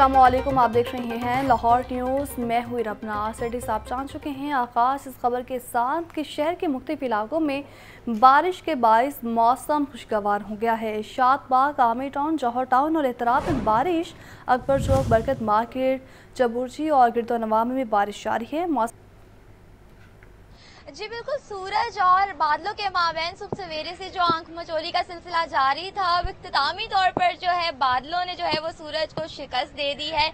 अल्लाम आप देख रहे हैं लाहौर न्यूज़ मैं हुई रबना सेठी साहब जान चुके हैं आकाश इस खबर के साथ कि शहर के मुख्त इलाकों में बारिश के बायस मौसम खुशगवार हो गया है शादबाग आमिर टाउन जौहर टाउन और एतराब में बारिश अकबर चौक बरकत मार्केट चबुरजी और गिरदोनवा में बारिश जारी है मौसम जी बिल्कुल सूरज और बादलों के माबेन सुबह सवेरे से जो आंख मचोली का सिलसिला जारी था अब इख्तामी तौर पर जो है बादलों ने जो है वो सूरज को शिकस्त दे दी है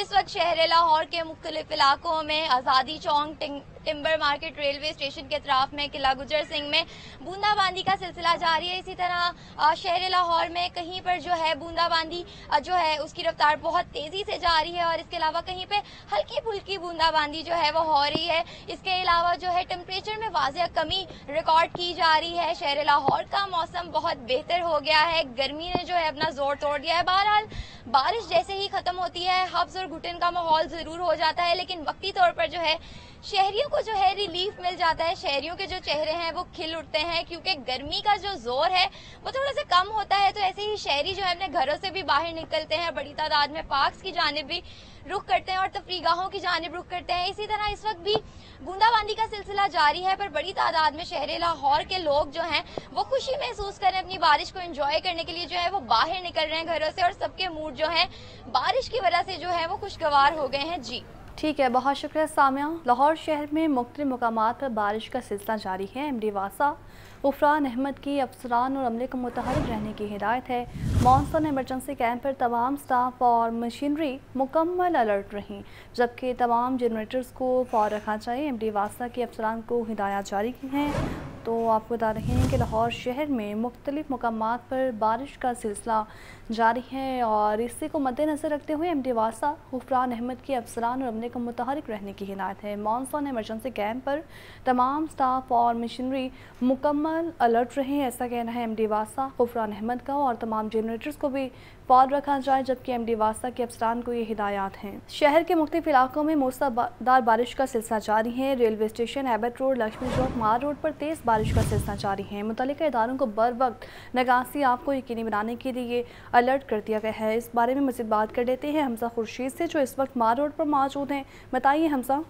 इस वक्त शहर लाहौर के मुख्तलिफ इलाकों में आज़ादी चौंक टिम्बर मार्केट रेलवे स्टेशन के अतराफ में किला गुजर सिंह में बूंदाबांदी का सिलसिला जारी है इसी तरह शहर लाहौर में कहीं पर जो है बूंदाबांदी जो है उसकी रफ्तार बहुत तेजी से जारी है और इसके अलावा कहीं पर हल्की फुल्की बूंदाबांदी जो है वो हो रही है इसके अलावा जो है टेम्परे टेम्परेचर में वाजिया कमी रिकॉर्ड की जा रही है शहर लाहौर का मौसम बहुत बेहतर हो गया है गर्मी ने जो है अपना जोर तोड़ दिया है बहरहाल बारिश जैसे ही खत्म होती है हफ्स और घुटन का माहौल जरूर हो जाता है लेकिन वक्ती तौर पर जो है शहरियों को जो है रिलीफ मिल जाता है शहरियों के जो चेहरे हैं वो खिल उठते हैं क्योंकि गर्मी का जो जोर है वो थोड़ा सा कम होता है तो ऐसे ही शहरी जो है अपने घरों से भी बाहर निकलते हैं बड़ी तादाद में पार्क्स की जानब भी रुख करते हैं और तफरीगाहों की जानब रुख करते हैं इसी तरह इस वक्त भी बूंदाबांदी का सिलसिला जारी है पर बड़ी तादाद में शहर लाहौर के लोग जो हैं वो खुशी महसूस हैं अपनी बारिश को एंजॉय करने के लिए जो है वो बाहर निकल रहे हैं घरों से और सबके मूड जो है बारिश की वजह से जो है वो खुशगवार हो गए हैं जी ठीक है बहुत शुक्रिया सामिया लाहौर शहर में मुख्तलि मकाम पर बारिश का सिलसिला जारी है एम डी वासा उफरान अहमद की अफसरान और अमले को मुतहरक रहने की हिदायत है मानसून एमरजेंसी कैंप पर तमाम स्टाफ और मशीनरी मुकम्मल अलर्ट रहीं जबकि तमाम जनरेटर्स को फौर रखा चाहिए एम डी वासा के अफसरान को हिदायत जारी की हैं तो आपको बता रहे हैं कि लाहौर शहर में मुख्तलिफ मकाम पर बारिश का सिलसिला जारी है और इसी को मद्देनज़र रखते हुए एम डी वासा हुफरान अहमद के अफसरान और अमले को मुतहरक रहने की हिदायत है मानसून एमरजेंसी कैंप पर तमाम स्टाफ और मशीनरी मुकम्मल फिलहाल अलर्ट रहें ऐसा कहना है एमडी वासा कुफरान अहमद का और तमाम जनरेटर्स को भी पॉड रखा जाए जबकि एमडी वासा के अफसरान को ये हिदायत हैं शहर के मुख्तफ इलाकों में मौसदार बारिश का सिलसिला जारी है railway station Abbott Road Lakshmi Chowk Mall Road पर तेज़ बारिश का सिलसिला जारी है मुतल इदारों को बर वक्त नगासी आपको यकीनी बनाने के लिए अलर्ट कर दिया गया है इस बारे में मजीद बात कर लेते हैं हमसा खुर्शीद से जो इस वक्त मार रोड पर मौजूद हैं बताइए हमसा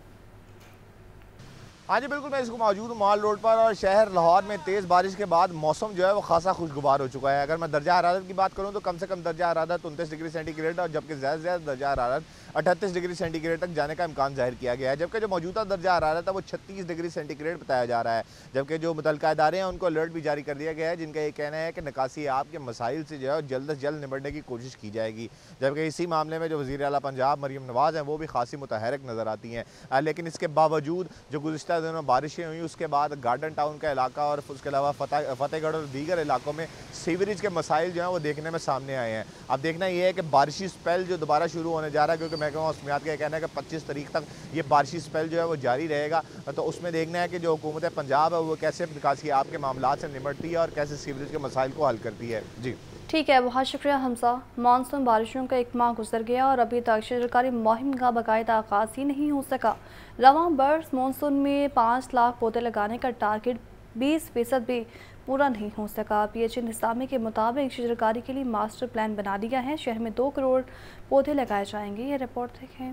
हाँ जी बिल्कुल मैं इसको मौजूद हूँ माल रोड पर और शहर लाहौर में तेज़ बारिश के बाद मौसम जो है वो खासा खुशगवार हो चुका है अगर मैं दर्जा हरारत की बात करूँ तो कम से कम दर्जा हरारत उनतीस डिग्री सेंटीग्रेड और जबकि ज़्यादा से ज़्यादा दर्जा हरारत अठतीस डिग्री सेंटीग्रेड तक जाने का इम्कान जाहिर किया गया है जबकि जो मौजूदा दर्जा हरारत है वो छत्तीस डिग्री सेंटीग्रेड बताया जा रहा है जबकि जो मुतल इदारे हैं उनको अलर्ट भी जारी कर दिया गया है जिनका ये कहना है कि निकासी आपके के मसाइल से जो है जल्द अज जल्द निबटने की कोशिश की जाएगी जबकि इसी मामले में जो वजी अला पंजाब मरीम नवाज़ हैं वो भी खासी मुतहरक नज़र आती हैं लेकिन इसके बावजूद जो गुजशत का दिनों बारिशें हुई उसके बाद गार्डन टाउन का इलाका और उसके अलावा फतेह फतेहगढ़ और दीगर इलाकों में सीवरेज के मसाइल जो हैं वो देखने में सामने आए हैं अब देखना यह है कि बारिशी स्पेल जो दोबारा शुरू होने जा रहा है क्योंकि महकमा मौसमियात का यह कहना है कि पच्चीस तारीख तक ये बारिशी स्पेल जो है वो जारी रहेगा तो उसमें देखना है कि जो हुकूमत पंजाब है वो कैसे निकासी आपके मामला से निमटती है और कैसे सीवरेज के मसाइल को हल करती है जी ठीक है बहुत शुक्रिया हमसा मानसून बारिशों का एक माह गुजर गया और अभी तक सरकारी मुहिम का बाकायदा आगाज़ ही नहीं हो सका रवा बर्स मानसून में पाँच लाख पौधे लगाने का टारगेट बीस फीसद भी पूरा नहीं हो सका पी एच निज़ामे के मुताबिक शजरकारी के लिए मास्टर प्लान बना दिया है शहर में दो करोड़ पौधे लगाए जाएंगे ये रिपोर्ट देखें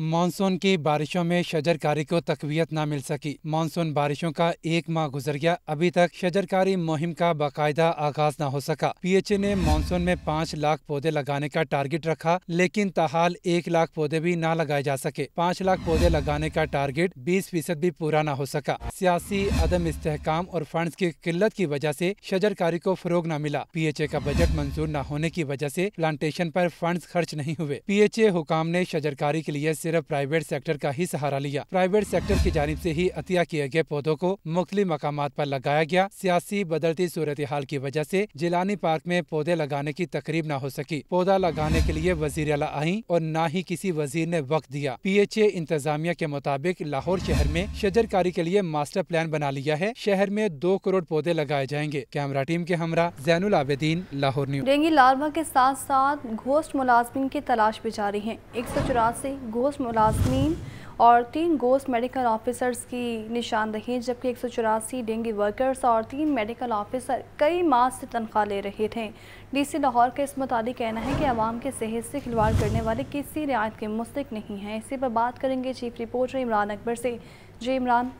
मानसून की बारिशों में शजरकारी को तकवीत न मिल सकी मानसून बारिशों का एक माह गुजर गया अभी तक शजरकारी मुहिम का बाकायदा आगाज न हो सका पी एच ए ने मानसून में पाँच लाख पौधे लगाने का टारगेट रखा लेकिन तहाल एक लाख पौधे भी न लगाए जा सके पाँच लाख पौधे लगाने का टारगेट बीस फीसद भी पूरा न हो सका सियासी अदम इस्तेकाम और फंड की किल्लत की वजह ऐसी शजरकारी को फरोग न मिला पी एच ए का बजट मंजूर न होने की वजह ऐसी प्लांटेशन आरोप फंड खर्च नहीं हुए पी एच ए हुकाम ने शजरकारी के लिए सिर्फ प्राइवेट सेक्टर का ही सहारा लिया प्राइवेट सेक्टर की जानब ऐसी ही अतिया किए गए पौधों को मुख्तलि मकाम आरोप लगाया गया सियासी बदलती सूरत हाल की वजह ऐसी जिलानी पार्क में पौधे लगाने की तकरीब न हो सकी पौधा लगाने के लिए वजीर अला आई और न ही किसी वजीर ने वक्त दिया पी एच ए इंतजामिया के मुताबिक लाहौर शहर में शजरकारी के लिए मास्टर प्लान बना लिया है शहर में दो करोड़ पौधे लगाए जाएंगे कैमरा टीम के हमरा Zainul Abedin Lahore news dengue larva के साथ साथ घोष्ट मुलाजमिन की तलाश भी जारी है एक सौ चौरासी घोष्ट कुछ मुलाजमीन और तीन गोस्ट मेडिकल ऑफिसर्स की निशानदही जबकि एक सौ चौरासी डेंगी वर्कर्स और तीन मेडिकल ऑफिसर कई माह से तनख्वाह ले रहे थे डीसी लाहौर का इस मुताल कहना है कि आवाम के सेहत से खिलवाड़ करने वाले किसी रियायत के मुस्तक नहीं हैं इसी पर बात करेंगे चीफ रिपोर्टर इमरान अकबर से जी इमरान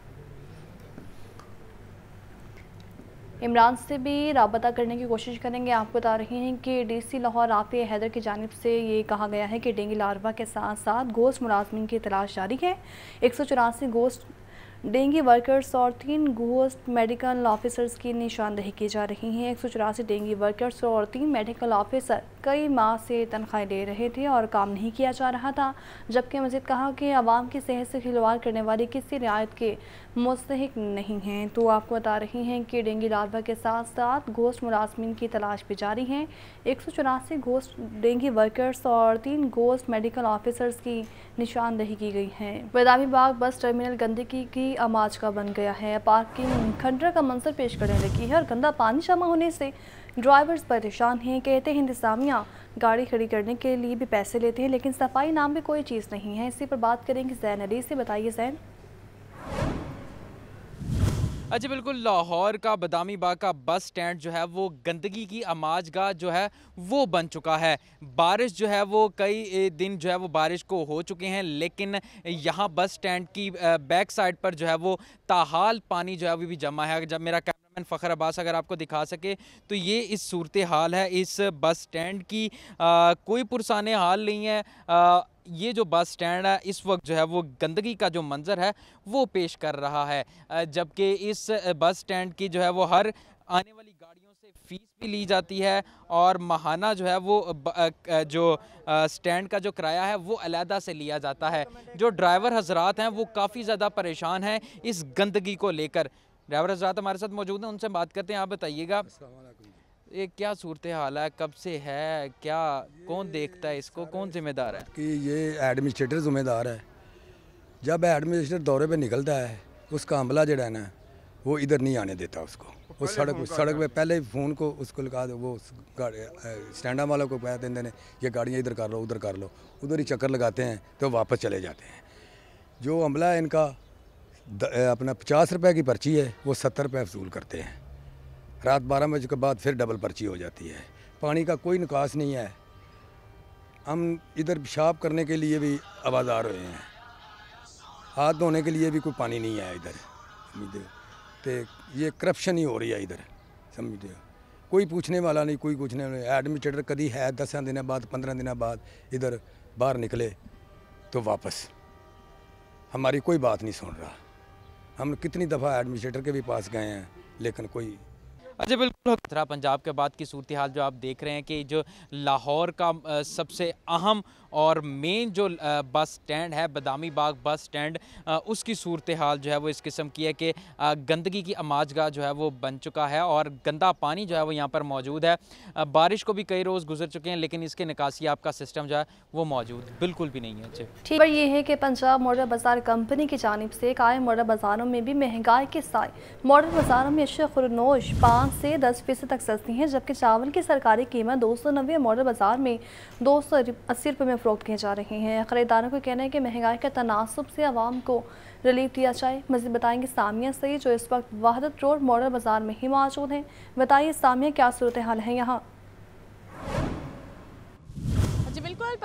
इमरान से भी रबता करने की कोशिश करेंगे आप बता रहे हैं कि डी सी लाहौर आते हैदर की जानब से ये कहा गया है कि डेंगू लार्वा के साथ साथ गोश्त मुलाजमन की तलाश जारी है एक सौ चौरासी गोश्त डेंगी वर्कर्स और तीन गोस्ट मेडिकल ऑफिसर्स की निशानदेही की जा रही है एक सौ चौरासी डेंगी वर्कर्स और तीन मेडिकल ऑफिसर कई माह से तनख्वाही दे रहे थे और काम नहीं किया जा रहा था जबकि मजीद कहा कि आवाम की सेहत से खिलवाड़ करने वाली किसी रियायत के मुस्तक नहीं हैं तो आपको बता रही हैं कि डेंगी लालवा के साथ साथ गोस्ट मुलाजमीन की तलाश भी जारी है एक सौ चौरासी गोश्त डेंगी वर्कर्स और तीन गोस्ट मेडिकल ऑफिसर्स की निशानदेही की गई है बदामी बाग बस टर्मिनल गंदगी की अमाज का बन गया है पार्किंग खंडर का मंजर पेश करने लगी है और गंदा पानी जमा होने से ड्राइवर्स परेशान हैं कहते हैं इंतज़ामिया गाड़ी खड़ी करने के लिए भी पैसे लेते हैं लेकिन सफाई नाम भी कोई चीज़ नहीं है इसी पर बात करेंगे जैन अली से बताइए जैन अच्छा बिल्कुल लाहौर का बदामी बाग का बस स्टैंड जो है वो गंदगी की आमाज का जो है वो बन चुका है बारिश जो है वो कई दिन जो है वो बारिश को हो चुके हैं लेकिन यहाँ बस स्टैंड की बैक साइड पर जो है वो ताहाल पानी जो है अभी भी जमा है जब मेरा फ़खर अब्बास अगर आपको दिखा सके तो ये इस सूरत हाल है इस बस स्टैंड की आ, कोई पुरसान हाल नहीं है आ, ये जो बस स्टैंड है इस वक्त जो है वो गंदगी का जो मंज़र है वो पेश कर रहा है जबकि इस बस स्टैंड की जो है वो हर आने वाली गाड़ियों से फ़ीस भी ली जाती है और महाना जो है वो जो स्टैंड का जो किराया है वो अलहदा से लिया जाता है जो ड्राइवर हजरात हैं वो काफ़ी ज़्यादा परेशान हैं इस गंदगी को लेकर ड्राइवर हजरात हमारे साथ मौजूद हैं उनसे बात करते हैं आप बताइएगा ये क्या सूरत हाल है कब से है क्या कौन देखता है इसको कौन जिम्मेदार है कि ये एडमिनिस्ट्रेटर जिम्मेदार है जब एडमिनिस्ट्रेटर दौरे पे निकलता है उसका अमला जड़ा है ना वो इधर नहीं आने देता उसको वो सड़क सड़क पे पहले फ़ोन को उसको लगा दो वो स्टैंडा वालों को कह देते हैं ये गाड़ियाँ इधर कर लो उधर कर लो उधर ही चक्कर लगाते हैं तो वापस चले जाते हैं जो अमला है इनका अपना पचास रुपए की पर्ची है वो सत्तर रुपये वसूल करते हैं रात बारह बजे के बाद फिर डबल पर्ची हो जाती है पानी का कोई निकास नहीं है हम इधर पेशाब करने के लिए भी आवाज़ आ रहे हैं हाथ धोने के लिए भी कोई पानी नहीं है इधर समझते तो ये करप्शन ही हो रही है इधर समझते हो कोई पूछने वाला नहीं कोई पूछने नहीं एडमिनिस्ट्रेटर तो कभी है दस दिन बाद पंद्रह दिन बाद इधर बाहर निकले तो वापस हमारी कोई बात नहीं सुन रहा हम कितनी दफ़ा एडमिनिस्ट्रेटर के भी पास गए हैं लेकिन कोई अच्छा बिल्कुल खतरा पंजाब के बाद की सूरत हाल जो आप देख रहे हैं कि जो लाहौर का सबसे अहम और मेन जो बस स्टैंड है बदामी बाग बस स्टैंड उसकी सूरत हाल जो है वो इस किस्म की है कि गंदगी की अमाजगा जो है वो बन चुका है और गंदा पानी जो है वो यहाँ पर मौजूद है बारिश को भी कई रोज़ गुजर चुके हैं लेकिन इसके निकासी आपका सिस्टम जो है वो मौजूद बिल्कुल भी नहीं है जी ठीक पर ये है कि पंजाब मॉडल बाज़ार कंपनी की जानब से कायम मॉडल बाज़ारों में भी महंगाई के साथ मॉडल बाज़ारों में अशा खुरनोश पाँच से दस फीसद तक सस्ती हैं जबकि चावल की सरकारी कीमत दो सौ नब्बे मॉडल बाज़ार में दो सौ अस्सी रुपये में फ़रोग किए जा रहे हैं ख़रीदारों का कहना है कि महंगाई के तनासब से आवाम को रिलीफ दिया जाए मजीद बताएंगे सामिया सही जो इस वक्त वाहद रोड मॉडल बाज़ार में ही मौजूद हैं बताइए सामिया क्या सूरत हाल है यहाँ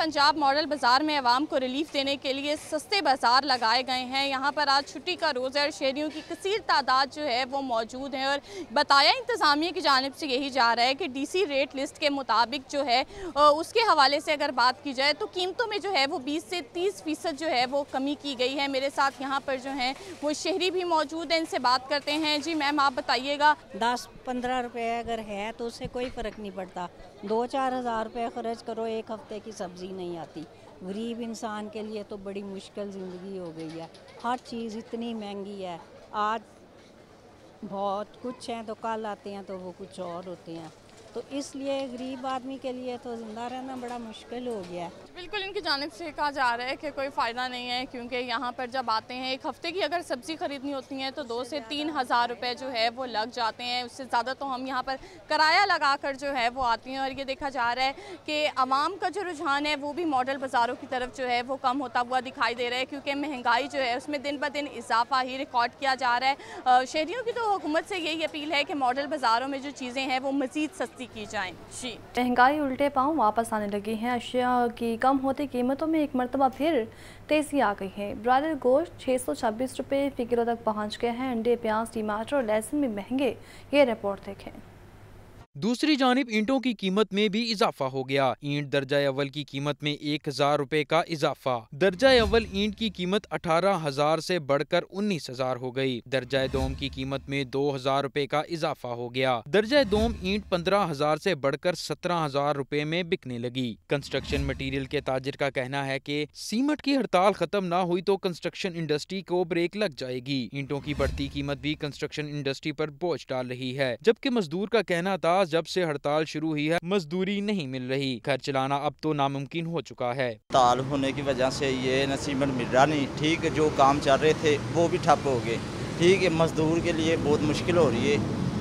पंजाब मॉडल बाज़ार में आवाम को रिलीफ देने के लिए सस्ते बाज़ार लगाए गए हैं यहाँ पर आज छुट्टी का रोज़ है और शहरीों की कसर तादाद जो है वो मौजूद है और बताया इंतज़ामिया की जानब से यही जा रहा है कि डी सी रेट लिस्ट के मुताबिक जो है उसके हवाले से अगर बात की जाए तो कीमतों में जो है वो बीस से तीस फ़ीसद जो है वो कमी की गई है मेरे साथ यहाँ पर जो हैं वो शहरी भी मौजूद हैं इनसे बात करते हैं जी मैम आप बताइएगा दस पंद्रह रुपये अगर है तो उससे कोई फ़र्क नहीं पड़ता दो चार हज़ार रुपये खर्च करो एक हफ्ते की सब्ज़ी ही नहीं आती गरीब इंसान के लिए तो बड़ी मुश्किल ज़िंदगी हो गई है हर चीज़ इतनी महंगी है आज बहुत कुछ हैं तो कल आते हैं तो वो कुछ और होते हैं तो इसलिए गरीब आदमी के लिए तो ज़िंदा रहना बड़ा मुश्किल हो गया है बिल्कुल इनकी जानब से कहा जा रहा है कि कोई फ़ायदा नहीं है क्योंकि यहाँ पर जब आते हैं एक हफ़्ते की अगर सब्ज़ी ख़रीदनी होती है तो दो से तीन हज़ार रुपये जो है वो लग जाते हैं उससे ज़्यादा तो हम यहाँ पर किराया लगा कर जो है वो आती हैं और ये देखा जा रहा है कि आवाम का जो रुझान है वो भी मॉडल बाज़ारों की तरफ जो है वो कम होता हुआ दिखाई दे रहा है क्योंकि महंगाई जो है उसमें दिन ब दिन इजाफा ही रिकॉर्ड किया जा रहा है शहरीों की तो हुकूमत से यही अपील है कि मॉडल बाज़ारों में जो चीज़ें हैं वो मज़ीद सस्ती सख्ती की जाए जी महंगाई उल्टे पाँव वापस आने लगी है अशिया की कम होती कीमतों में एक मरतबा फिर तेज़ी आ गई है ब्रायलर गोश्त छः सौ छब्बीस रुपये फी किलो तक पहुँच गए हैं अंडे प्याज टमाटर और लहसुन भी महंगे ये रिपोर्ट देखें दूसरी जानब ईंटों की कीमत में भी इजाफा हो गया ईंट दर्जा अव्वल की कीमत में एक हजार रूपए का इजाफा दर्जा अव्वल ईंट की कीमत अठारह हजार ऐसी बढ़कर उन्नीस हजार हो गयी दर्जा दोम की कीमत में दो हजार रूपए का इजाफा हो गया दर्जा दोम ईंट पंद्रह हजार ऐसी बढ़कर सत्रह हजार रूपए में बिकने लगी कंस्ट्रक्शन मटीरियल के ताजिर का कहना है की सीमट की हड़ताल खत्म न हुई तो कंस्ट्रक्शन इंडस्ट्री को ब्रेक लग जाएगी ईंटों की बढ़ती कीमत भी कंस्ट्रक्शन इंडस्ट्री आरोप बोझ डाल रही है जबकि मजदूर का कहना था पास जब से हड़ताल शुरू हुई है मजदूरी नहीं मिल रही घर चलाना अब तो नामुमकिन हो चुका है ताल होने की वजह से ये नसीबन मिल रहा नहीं ठीक जो काम चल रहे थे वो भी ठप हो गए ठीक है मजदूर के लिए बहुत मुश्किल हो रही है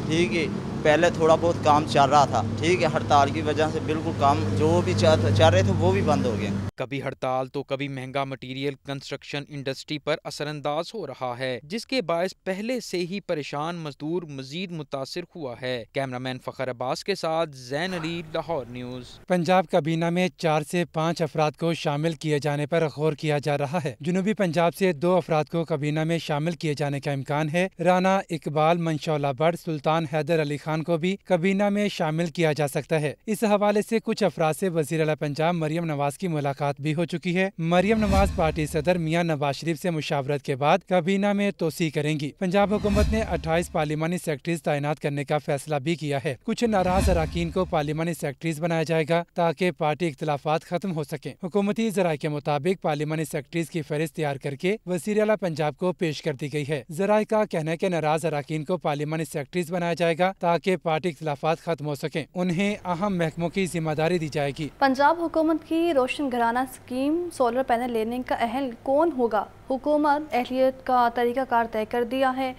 ठीक है पहले थोड़ा बहुत काम चल रहा था ठीक है हड़ताल की वजह से बिल्कुल काम जो भी चल रहे थे वो भी बंद हो गए कभी हड़ताल तो कभी महंगा मटेरियल कंस्ट्रक्शन इंडस्ट्री पर असरअंदाज हो रहा है जिसके बायस पहले से ही परेशान मजदूर मजीद मुतासर हुआ है कैमरामैन फखर अब्बास के साथ जैन अली लाहौर न्यूज पंजाब काबीना में चार से पाँच अफराद को शामिल किए जाने पर गौर किया जा रहा है जुनूबी पंजाब से दो अफराद को काबीना में शामिल किए जाने का इम्कान है राना इकबाल मनशौला भट्ट सुल्तान हैदर अली खान खान को भी काबीना में शामिल किया जा सकता है इस हवाले से कुछ अफराज से वजी अला पंजाब मरियम नवाज की मुलाकात भी हो चुकी है मरियम नवाज पार्टी सदर मियां नवाज शरीफ से मुशावरत के बाद काबीना में तोसी करेंगी पंजाब हुकूमत ने अट्ठाईस पार्लिमानी सेक्रेटरीज तैनात करने का फैसला भी किया है कुछ नाराज अरकान को पार्लिमानी सेक्रेटरीज बनाया जाएगा ताकि पार्टी इख्तलाफात खत्म हो सके हुकूमती जराये के मुताबिक पार्लिमानी सेक्रेटरीज की फहरिस्त तैयार करके वजीर अला पंजाब को पेश कर दी गयी है जरा का कहना है की नाराज अरकान को पार्लिमानी सेक्रेटरीज बनाया जाएगा ताकि ताकि पार्टी इख्लाफात खत्म हो सकें उन्हें अहम महकमों की जिम्मेदारी दी जाएगी पंजाब हुकूमत की रोशन घराना स्कीम सोलर पैनल लेने का अहल कौन होगा हुकूमत अहलियत का तरीक़ाकार तय कर दिया है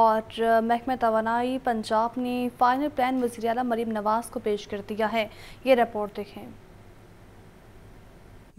और महकमा तोानाई पंजाब ने फाइनल प्लान वजी अला मरीम नवाज़ को पेश कर दिया है ये रिपोर्ट देखें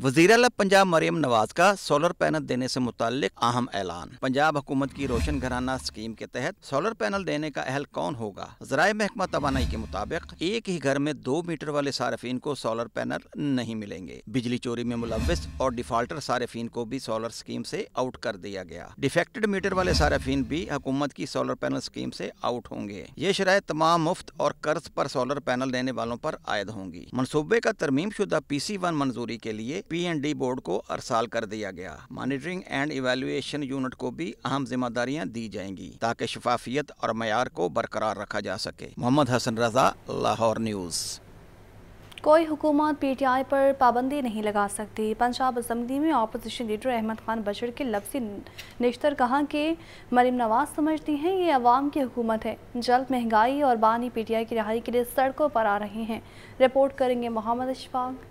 वजीर अला पंजाब मरियम नवाज का सोलर पैनल देने से मुतालिक अहम ऐलान पंजाब हुकूमत की रोशन घराना स्कीम के तहत सोलर पैनल देने का अहल कौन होगा जराये महकमा तोानाई के मुताबिक एक ही घर में दो मीटर वाले सार्फिन को सोलर पैनल नहीं मिलेंगे बिजली चोरी में मुलविस और डिफाल्टर सार्फिन को भी सोलर स्कीम से आउट कर दिया गया डिफेक्टेड मीटर वाले सार्फिन भी हुकूमत की सोलर पैनल स्कीम से आउट होंगे ये शराय तमाम मुफ्त और कर्ज पर सोलर पैनल देने वालों पर आयद होंगी मनसूबे का तरमीम शुदा पी सी वन मंजूरी के लिए पी एंड डी बोर्ड को अरसाल कर दिया गया मॉनिटरिंग एंड इवेलुएशन यूनिट को भी अहम जिम्मेदारियाँ दी जाएंगी ताकि शफाफियत और मैार को बरकरार रखा जा सके मोहम्मद हसन रजा लाहौर न्यूज़ कोई हुकूमत पी टी आई पर पाबंदी नहीं लगा सकती पंजाब असम्बली में अपोजिशन लीडर अहमद खान बशर के लफ्जी नेश्तर कहा कि मरीम नवाज समझती हैं ये अवाम की हुकूमत है जल्द महंगाई और बानी पी टी आई की रिहाई के लिए सड़कों पर आ रहे हैं रिपोर्ट करेंगे मोहम्मद अशफाक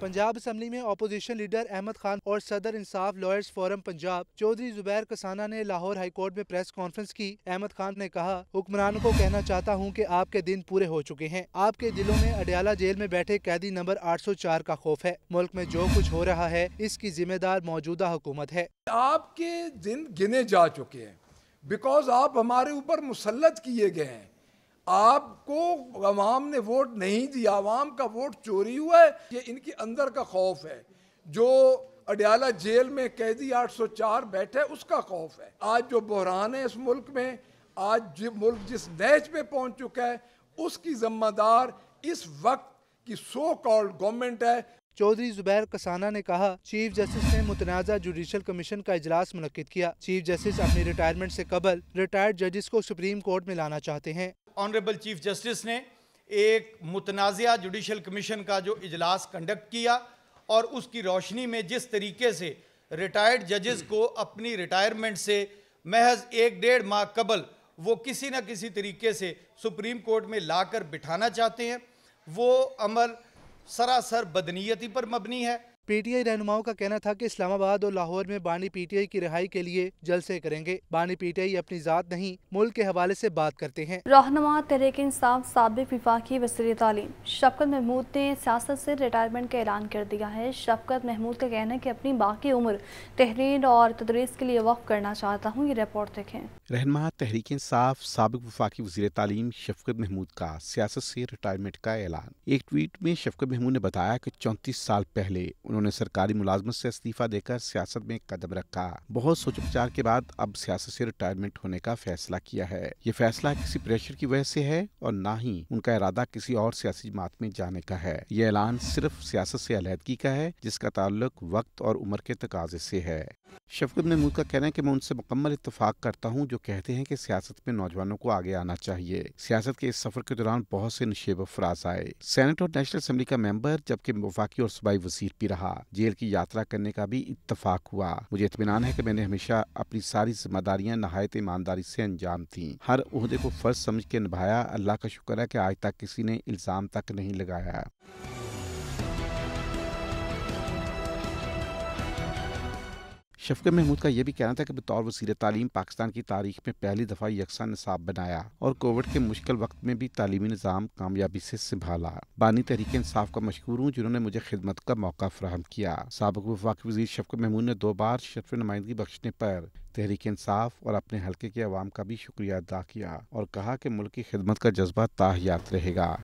पंजाब असम्बली में अपोजिशन लीडर अहमद खान और सदर इंसाफ लॉयर्स फोरम पंजाब चौधरी जुबैर कसाना ने लाहौर हाईकोर्ट में प्रेस कॉन्फ्रेंस की अहमद खान ने कहा हुक्मरानों को कहना चाहता हूँ की आपके दिन पूरे हो चुके हैं आपके दिलों में अडयाला जेल में बैठे कैदी नंबर आठ सौ चार का खौफ है मुल्क में जो कुछ हो रहा है इसकी जिम्मेदार मौजूदा हुकूमत है आपके दिन गिने जा चुके हैं बिकॉज आप हमारे ऊपर मुसलत किए गए हैं आपको अवाम ने वोट नहीं दिया आवाम का वोट चोरी हुआ है ये इनके अंदर का खौफ है जो अडयाला जेल में कैदी 804 बैठे उसका खौफ है आज जो बहरान है इस मुल्क में आज जो मुल्क जिस नैच पे पहुंच चुका है उसकी जिम्मेदार इस वक्त की सो कॉल्ड गवर्नमेंट है चौधरी जुबैर कसाना ने कहा चीफ जस्टिस ने मुतनाज़ा जुडिशल कमीशन का इजलास मुनद किया चीफ जस्टिस अपने रिटायरमेंट से कबल रिटायर्ड जजेस को सुप्रीम कोर्ट में लाना चाहते हैं ऑनरेबल चीफ जस्टिस ने एक मुतनाज़ा जुडिशल कमीशन का जो इजलास कंडक्ट किया और उसकी रोशनी में जिस तरीके से रिटायर्ड जजेस को अपनी रिटायरमेंट से महज एक डेढ़ माह कबल वो किसी न किसी तरीके से सुप्रीम कोर्ट में लाकर बिठाना चाहते हैं वो अमल सरासर बदनीयति पर मबनी है पीटीआई रहनुमाओं का कहना था कि इस्लामाबाद और लाहौर में बानी पीटीआई की रिहाई के लिए जलसे करेंगे बानी पीटीआई अपनी जात नहीं मुल्क के हवाले से बात करते हैं रहनुमा तहरीक इंसाफ सबक विफाकी वसी तालीम शफकत महमूद ने सियासत से रिटायरमेंट का ऐलान कर दिया है शफकत महमूद का कहना है की अपनी बाकी उम्र तहरीर और तदरीस के लिए वक्फ करना चाहता हूँ ये रिपोर्ट देखें रहनमा तहरीक साफ सबक वफाकी वजी तालीम शफकत महमूद का सियासत से रिटायरमेंट का ऐलान एक ट्वीट में शफकत महमूद ने बताया की चौंतीस साल पहले उन्होंने सरकारी मुलाजमत से इस्तीफा देकर सियासत में कदम रखा बहुत सोच विचार के बाद अब सियासत से रिटायरमेंट होने का फैसला किया है ये फैसला किसी प्रेशर की वजह से है और न ही उनका इरादा किसी और सियासी जमात में जाने का है ये ऐलान सिर्फ सियासत ऐसी अलहदगी का है जिसका ताल्लुक वक्त और उम्र के तकाजे से है शफकत महमूद का कहना है कि मैं उनसे मुकम्मल इतफाक करता हूँ जो कहते हैं कि सियासत में नौजवानों को आगे आना चाहिए सियासत के इस सफर के दौरान बहुत से नशेब अफराज आए सेनेट और नेशनल असम्बली का मेंबर जबकि वफाकी और सूबाई वजीर भी रहा जेल की यात्रा करने का भी इतफाक हुआ मुझे इतमान है की मैंने हमेशा अपनी सारी जिम्मेदारियाँ नहायत ईमानदारी से अंजाम दी हर उहदे को फर्ज समझ के निभाया अल्लाह का शुक्र है की आज तक किसी ने इल्जाम तक नहीं लगाया शफक महमूद का यह भी कहना था कि बतौर वजीर तालीम पाकिस्तान की तारीख में पहली दफ़ा यकसा निसाब बनाया और कोविड के मुश्किल वक्त में भी ताली निज़ाम कामयाबी से संभाला बानी तहरीक इंसाफ का मशहूर हूँ जिन्होंने मुझे खिदमत का मौका फराहम किया सबक वफाक वजीर शफक महमूद ने दो बार शफ नुमाइंदगी बख्शने पर तहरीक इंसाफ और अपने हल्के के अवाम का भी शुक्रिया अदा किया और कहा कि मुल्क की खिदमत का जज्बा ताहियात रहेगा